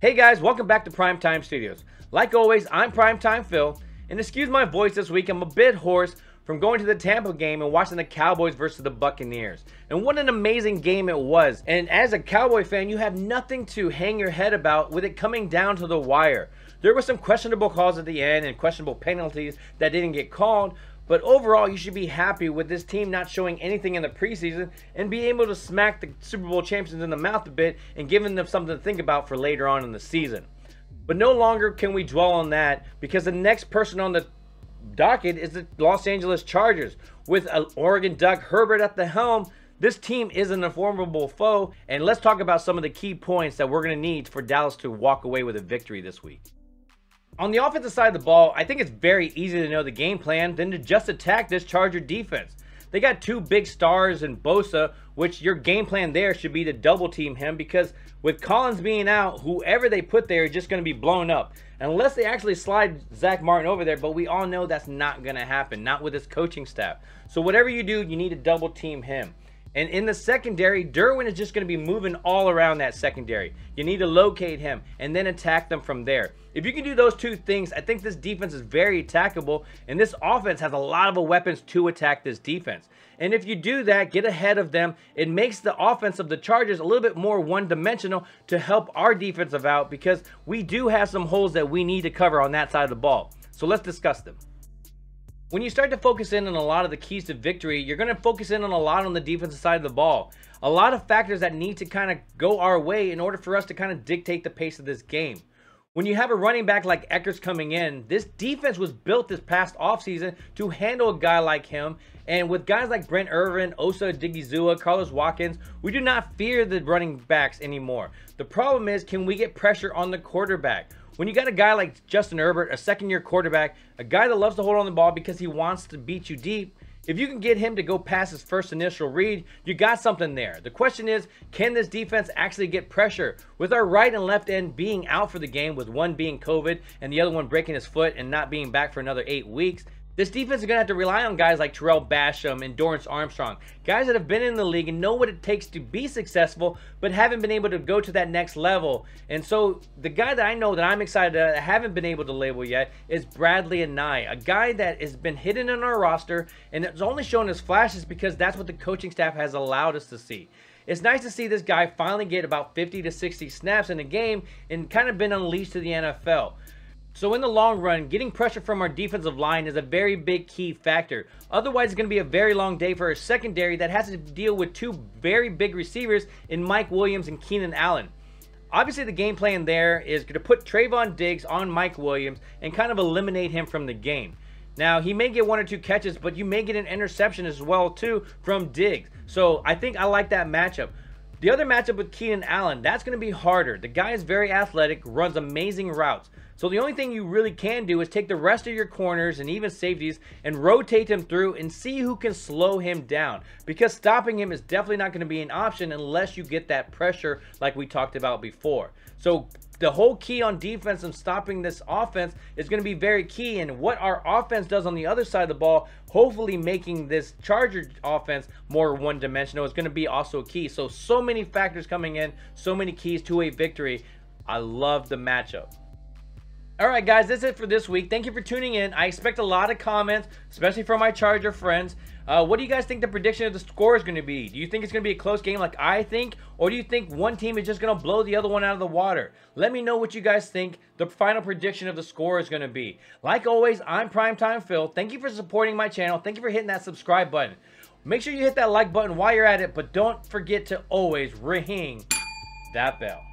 Hey guys, welcome back to Primetime Studios. Like always, I'm Primetime Phil, and excuse my voice this week, I'm a bit hoarse from going to the Tampa game and watching the Cowboys versus the Buccaneers. And what an amazing game it was. And as a Cowboy fan, you have nothing to hang your head about with it coming down to the wire. There were some questionable calls at the end and questionable penalties that didn't get called, but overall, you should be happy with this team not showing anything in the preseason and be able to smack the Super Bowl champions in the mouth a bit and giving them something to think about for later on in the season. But no longer can we dwell on that because the next person on the docket is the Los Angeles Chargers. With Oregon Duck Herbert at the helm, this team is an formidable foe, and let's talk about some of the key points that we're going to need for Dallas to walk away with a victory this week. On the offensive side of the ball, I think it's very easy to know the game plan than to just attack this Charger defense. They got two big stars in Bosa, which your game plan there should be to double team him because with Collins being out, whoever they put there is just going to be blown up. Unless they actually slide Zach Martin over there, but we all know that's not going to happen, not with this coaching staff. So whatever you do, you need to double team him. And in the secondary, Derwin is just going to be moving all around that secondary. You need to locate him and then attack them from there. If you can do those two things, I think this defense is very attackable, and this offense has a lot of weapons to attack this defense. And if you do that, get ahead of them, it makes the offense of the Chargers a little bit more one-dimensional to help our defensive out because we do have some holes that we need to cover on that side of the ball. So let's discuss them. When you start to focus in on a lot of the keys to victory, you're going to focus in on a lot on the defensive side of the ball. A lot of factors that need to kind of go our way in order for us to kind of dictate the pace of this game. When you have a running back like Eckers coming in, this defense was built this past offseason to handle a guy like him. And with guys like Brent Irvin, Osa Digizua, Carlos Watkins, we do not fear the running backs anymore. The problem is, can we get pressure on the quarterback? When you got a guy like Justin Herbert, a second year quarterback, a guy that loves to hold on the ball because he wants to beat you deep, if you can get him to go past his first initial read, you got something there. The question is, can this defense actually get pressure? With our right and left end being out for the game, with one being COVID and the other one breaking his foot and not being back for another eight weeks, this defense is going to have to rely on guys like Terrell Basham and Dorrance Armstrong, guys that have been in the league and know what it takes to be successful, but haven't been able to go to that next level. And so the guy that I know that I'm excited that I haven't been able to label yet is Bradley Anai, a guy that has been hidden in our roster and it's only shown his flashes because that's what the coaching staff has allowed us to see it's nice to see this guy finally get about 50 to 60 snaps in a game and kind of been unleashed to the NFL. So in the long run, getting pressure from our defensive line is a very big key factor. Otherwise, it's going to be a very long day for our secondary that has to deal with two very big receivers in Mike Williams and Keenan Allen. Obviously, the game plan there is to put Trayvon Diggs on Mike Williams and kind of eliminate him from the game. Now, he may get one or two catches, but you may get an interception as well, too, from Diggs. So I think I like that matchup. The other matchup with Keenan Allen, that's going to be harder. The guy is very athletic, runs amazing routes. So the only thing you really can do is take the rest of your corners and even safeties and rotate them through and see who can slow him down. Because stopping him is definitely not going to be an option unless you get that pressure like we talked about before. So the whole key on defense and stopping this offense is going to be very key. And what our offense does on the other side of the ball, hopefully making this Charger offense more one dimensional, is going to be also key. So, so many factors coming in, so many keys to a victory. I love the matchup. All right, guys, that's it for this week. Thank you for tuning in. I expect a lot of comments, especially from my Charger friends. Uh, what do you guys think the prediction of the score is going to be? Do you think it's going to be a close game like I think? Or do you think one team is just going to blow the other one out of the water? Let me know what you guys think the final prediction of the score is going to be. Like always, I'm Primetime Phil. Thank you for supporting my channel. Thank you for hitting that subscribe button. Make sure you hit that like button while you're at it, but don't forget to always ring that bell.